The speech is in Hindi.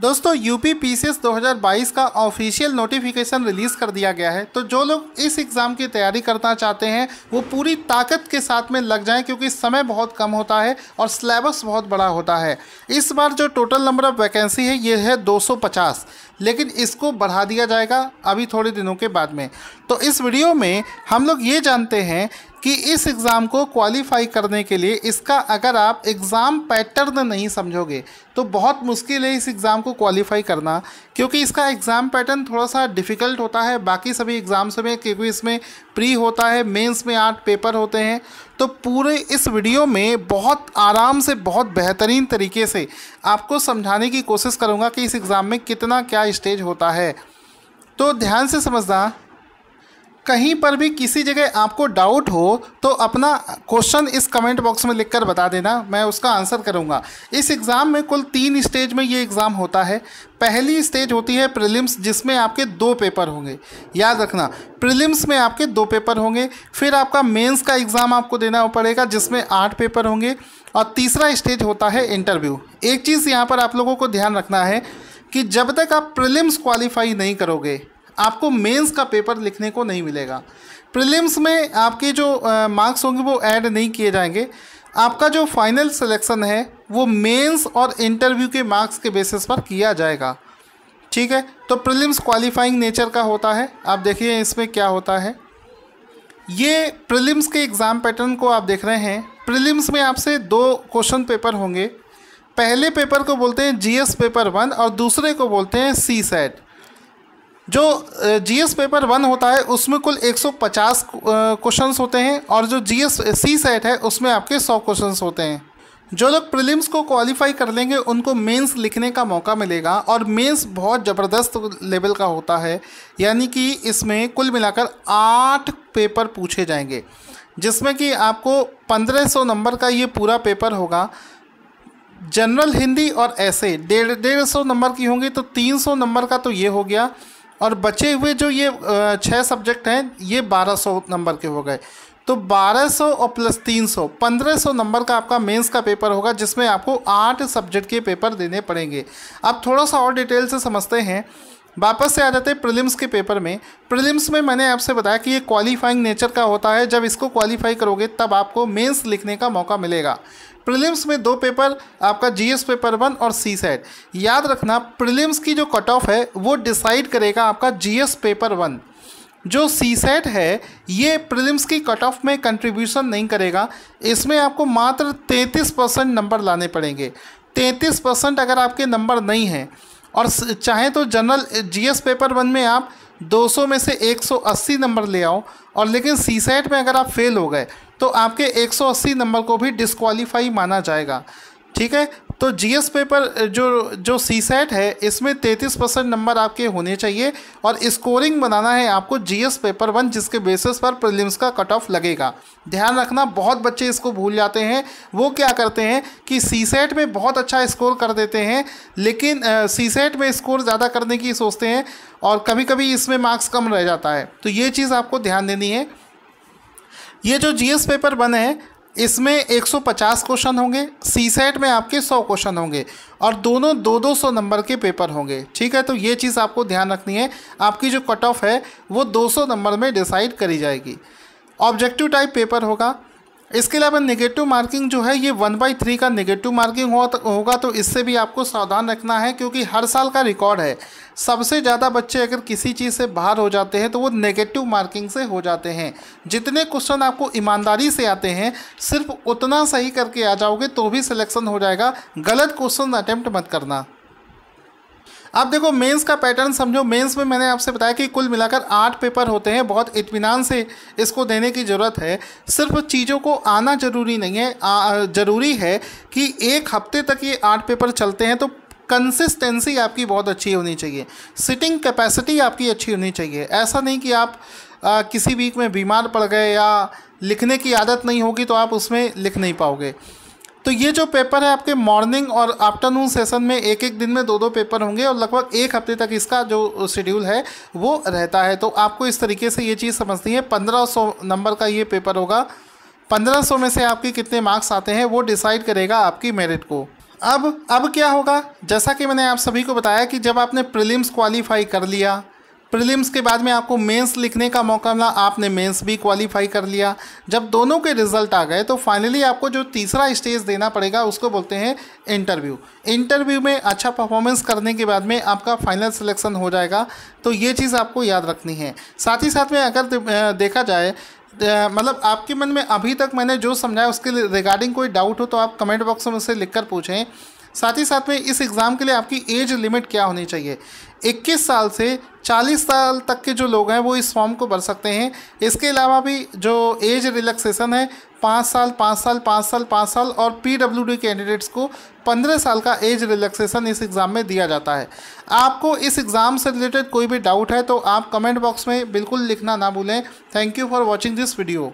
दोस्तों यूपी पीसीएस 2022 का ऑफिशियल नोटिफिकेशन रिलीज़ कर दिया गया है तो जो लोग इस एग्ज़ाम की तैयारी करना चाहते हैं वो पूरी ताकत के साथ में लग जाएं क्योंकि समय बहुत कम होता है और सिलेबस बहुत बड़ा होता है इस बार जो टोटल नंबर ऑफ़ वैकेंसी है ये है 250 लेकिन इसको बढ़ा दिया जाएगा अभी थोड़े दिनों के बाद में तो इस वीडियो में हम लोग ये जानते हैं कि इस एग्ज़ाम को क्वालिफाई करने के लिए इसका अगर आप एग्ज़ाम पैटर्न नहीं समझोगे तो बहुत मुश्किल है इस एग्ज़ाम को क्वालिफाई करना क्योंकि इसका एग्ज़ाम पैटर्न थोड़ा सा डिफ़िकल्ट होता है बाकी सभी एग्ज़ाम्स में क्योंकि इसमें प्री होता है मेंस में आठ पेपर होते हैं तो पूरे इस वीडियो में बहुत आराम से बहुत बेहतरीन तरीके से आपको समझाने की कोशिश करूँगा कि इस एग्ज़ाम में कितना क्या स्टेज होता है तो ध्यान से समझना कहीं पर भी किसी जगह आपको डाउट हो तो अपना क्वेश्चन इस कमेंट बॉक्स में लिखकर बता देना मैं उसका आंसर करूंगा इस एग्ज़ाम में कुल तीन स्टेज में ये एग्ज़ाम होता है पहली स्टेज होती है प्रीलिम्स जिसमें आपके दो पेपर होंगे याद रखना प्रीलिम्स में आपके दो पेपर होंगे फिर आपका मेंस का एग्ज़ाम आपको देना पड़ेगा जिसमें आठ पेपर होंगे और तीसरा स्टेज होता है इंटरव्यू एक चीज़ यहाँ पर आप लोगों को ध्यान रखना है कि जब तक आप प्रिलिम्स क्वालिफाई नहीं करोगे आपको मेंस का पेपर लिखने को नहीं मिलेगा प्रीलिम्स में आपके जो मार्क्स होंगे वो ऐड नहीं किए जाएंगे आपका जो फाइनल सिलेक्शन है वो मेंस और इंटरव्यू के मार्क्स के बेसिस पर किया जाएगा ठीक है तो प्रीलिम्स क्वालिफाइंग नेचर का होता है आप देखिए इसमें क्या होता है ये प्रीलिम्स के एग्ज़ाम पैटर्न को आप देख रहे हैं प्रीलिम्स में आपसे दो क्वेश्चन पेपर होंगे पहले पेपर को बोलते हैं जीएस पेपर वन और दूसरे को बोलते हैं सी सेट जो जीएस पेपर वन होता है उसमें कुल 150 क्वेश्चंस होते हैं और जो जीएस सी सेट है उसमें आपके 100 क्वेश्चंस होते हैं जो लोग प्रीलिम्स को क्वालिफाई कर लेंगे उनको मेंस लिखने का मौका मिलेगा और मेंस बहुत ज़बरदस्त लेवल का होता है यानी कि इसमें कुल मिलाकर आठ पेपर पूछे जाएंगे जिसमें कि आपको 1500 नंबर का ये पूरा पेपर होगा जनरल हिंदी और ऐसे डेढ़ डेढ़ सौ नंबर की होंगी तो 300 नंबर का तो ये हो गया और बचे हुए जो ये छः सब्जेक्ट हैं ये बारह सौ नंबर के हो गए तो 1200 और प्लस 300 1500 नंबर का आपका मेंस का पेपर होगा जिसमें आपको आठ सब्जेक्ट के पेपर देने पड़ेंगे अब थोड़ा सा और डिटेल से समझते हैं वापस से आ जाते हैं प्रिलिम्स के पेपर में प्रिलिम्स में मैंने आपसे बताया कि ये क्वालिफाइंग नेचर का होता है जब इसको क्वालिफाई करोगे तब आपको मेंस लिखने का मौका मिलेगा प्रीलिम्स में दो पेपर आपका जीएस पेपर वन और सी सेट याद रखना प्रीलिम्स की जो कट ऑफ है वो डिसाइड करेगा आपका जीएस पेपर वन जो सी सेट है ये प्रीलिम्स की कट ऑफ में कंट्रीब्यूशन नहीं करेगा इसमें आपको मात्र 33 परसेंट नंबर लाने पड़ेंगे 33 परसेंट अगर आपके नंबर नहीं हैं और चाहे तो जनरल जीएस पेपर वन में आप 200 में से 180 नंबर ले आओ और लेकिन सी सेट में अगर आप फेल हो गए तो आपके 180 नंबर को भी डिसक्वालीफाई माना जाएगा ठीक है तो जीएस पेपर जो जो सी सेट है इसमें 33 परसेंट नंबर आपके होने चाहिए और स्कोरिंग बनाना है आपको जीएस पेपर वन जिसके बेसिस पर प्रीलिम्स का कट ऑफ लगेगा ध्यान रखना बहुत बच्चे इसको भूल जाते हैं वो क्या करते हैं कि सी सेट में बहुत अच्छा स्कोर कर देते हैं लेकिन सी सेट में स्कोर ज़्यादा करने की सोचते हैं और कभी कभी इसमें मार्क्स कम रह जाता है तो ये चीज़ आपको ध्यान देनी है ये जो जीएस पेपर वन है इसमें 150 क्वेश्चन होंगे सी सेट में आपके 100 क्वेश्चन होंगे और दोनों दो दो सौ नंबर के पेपर होंगे ठीक है तो ये चीज़ आपको ध्यान रखनी है आपकी जो कट ऑफ है वो 200 नंबर में डिसाइड करी जाएगी ऑब्जेक्टिव टाइप पेपर होगा इसके अलावा नेगेटिव मार्किंग जो है ये वन बाई थ्री का नेगेटिव मार्किंग हो, होगा तो इससे भी आपको सावधान रखना है क्योंकि हर साल का रिकॉर्ड है सबसे ज़्यादा बच्चे अगर किसी चीज़ से बाहर हो जाते हैं तो वो नेगेटिव मार्किंग से हो जाते हैं जितने क्वेश्चन आपको ईमानदारी से आते हैं सिर्फ उतना सही करके आ जाओगे तो भी सिलेक्शन हो जाएगा गलत क्वेश्चन अटैम्प्ट मत करना अब देखो मेंस का पैटर्न समझो मेंस में मैंने आपसे बताया कि कुल मिलाकर आठ पेपर होते हैं बहुत इतमान से इसको देने की ज़रूरत है सिर्फ चीज़ों को आना ज़रूरी नहीं है ज़रूरी है कि एक हफ्ते तक ये आठ पेपर चलते हैं तो कंसिस्टेंसी आपकी बहुत अच्छी होनी चाहिए सिटिंग कैपेसिटी आपकी अच्छी होनी चाहिए ऐसा नहीं कि आप आ, किसी वीक में बीमार पड़ गए या लिखने की आदत नहीं होगी तो आप उसमें लिख नहीं पाओगे तो ये जो पेपर है आपके मॉर्निंग और आफ्टरनून सेशन में एक एक दिन में दो दो पेपर होंगे और लगभग एक हफ्ते तक इसका जो शेड्यूल है वो रहता है तो आपको इस तरीके से ये चीज़ समझनी है पंद्रह सौ नंबर का ये पेपर होगा पंद्रह सौ में से आपके कितने मार्क्स आते हैं वो डिसाइड करेगा आपकी मेरिट को अब अब क्या होगा जैसा कि मैंने आप सभी को बताया कि जब आपने प्रिलिम्स क्वालिफाई कर लिया प्रीलिम्स के बाद में आपको मेंस लिखने का मौका मिला आपने मेंस भी क्वालिफाई कर लिया जब दोनों के रिजल्ट आ गए तो फाइनली आपको जो तीसरा स्टेज देना पड़ेगा उसको बोलते हैं इंटरव्यू इंटरव्यू में अच्छा परफॉर्मेंस करने के बाद में आपका फाइनल सिलेक्शन हो जाएगा तो ये चीज़ आपको याद रखनी है साथ ही साथ में अगर देखा जाए मतलब आपके मन में अभी तक मैंने जो समझाया उसके रिगार्डिंग कोई डाउट हो तो आप कमेंट बॉक्स में उसे लिख कर पूछें साथ ही साथ में इस एग्ज़ाम के लिए आपकी एज लिमिट क्या होनी चाहिए 21 साल से 40 साल तक के जो लोग हैं वो इस फॉर्म को भर सकते हैं इसके अलावा भी जो एज रिलैक्सेशन है पाँच साल पाँच साल पाँच साल पाँच साल और पी डब्ल्यू डी कैंडिडेट्स को पंद्रह साल का एज रिलैक्सेशन इस एग्ज़ाम में दिया जाता है आपको इस एग्ज़ाम से रिलेटेड कोई भी डाउट है तो आप कमेंट बॉक्स में बिल्कुल लिखना ना भूलें thank you for watching this video